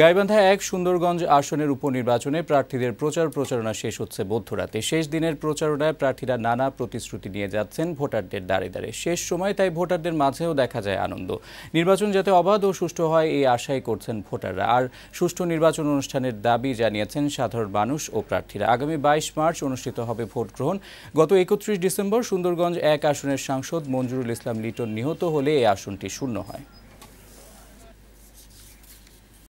গাইবান্ধা এক সুন্দরগঞ্জ আসনের উপনির্বাচনে প্রার্থীদের প্রচার প্রচারণা শেষ হচ্ছে মধ্যরাতে শেষ দিনের প্রচারণায় প্রার্থীরা নানা প্রতিশ্রুতি নিয়ে যাচ্ছেন ভোটারদের দাঁড়ে দাঁড়িয়ে শেষ সময় তাই ভোটারদের মাঝেও দেখা যায় আনন্দ নির্বাচন যাতে অবাধ ও সুষ্ঠু হয় এই আশাই করছেন ভোটাররা আর সুষ্ঠু নির্বাচন অনুষ্ঠানের দাবি জানিয়েছেন সাধারণ মানুষ ও প্রার্থীরা আগামী বাইশ মার্চ অনুষ্ঠিত হবে ভোট গ্রহণ গত একত্রিশ ডিসেম্বর সুন্দরগঞ্জ এক আসনের সাংসদ মঞ্জুরুল ইসলাম লিটন নিহত হলে এই আসনটি শূন্য হয়